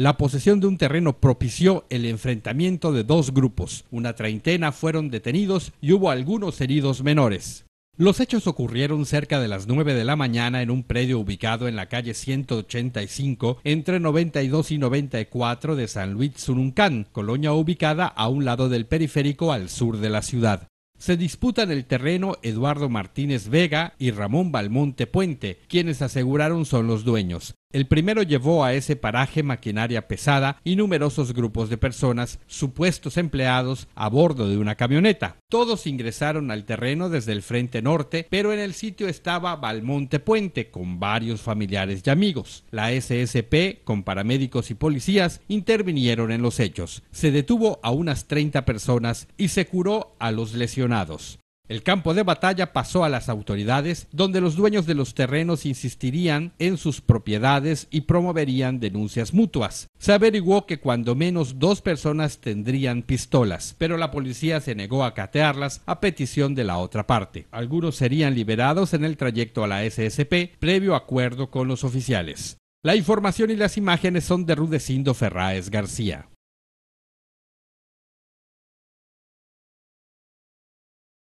La posesión de un terreno propició el enfrentamiento de dos grupos. Una treintena fueron detenidos y hubo algunos heridos menores. Los hechos ocurrieron cerca de las 9 de la mañana en un predio ubicado en la calle 185 entre 92 y 94 de San Luis Sununcán, colonia ubicada a un lado del periférico al sur de la ciudad. Se disputan el terreno Eduardo Martínez Vega y Ramón Balmonte Puente, quienes aseguraron son los dueños. El primero llevó a ese paraje maquinaria pesada y numerosos grupos de personas, supuestos empleados, a bordo de una camioneta. Todos ingresaron al terreno desde el frente norte, pero en el sitio estaba Valmonte Puente, con varios familiares y amigos. La SSP, con paramédicos y policías, intervinieron en los hechos. Se detuvo a unas 30 personas y se curó a los lesionados. El campo de batalla pasó a las autoridades, donde los dueños de los terrenos insistirían en sus propiedades y promoverían denuncias mutuas. Se averiguó que cuando menos dos personas tendrían pistolas, pero la policía se negó a catearlas a petición de la otra parte. Algunos serían liberados en el trayecto a la SSP, previo acuerdo con los oficiales. La información y las imágenes son de Rudecindo Ferráez García.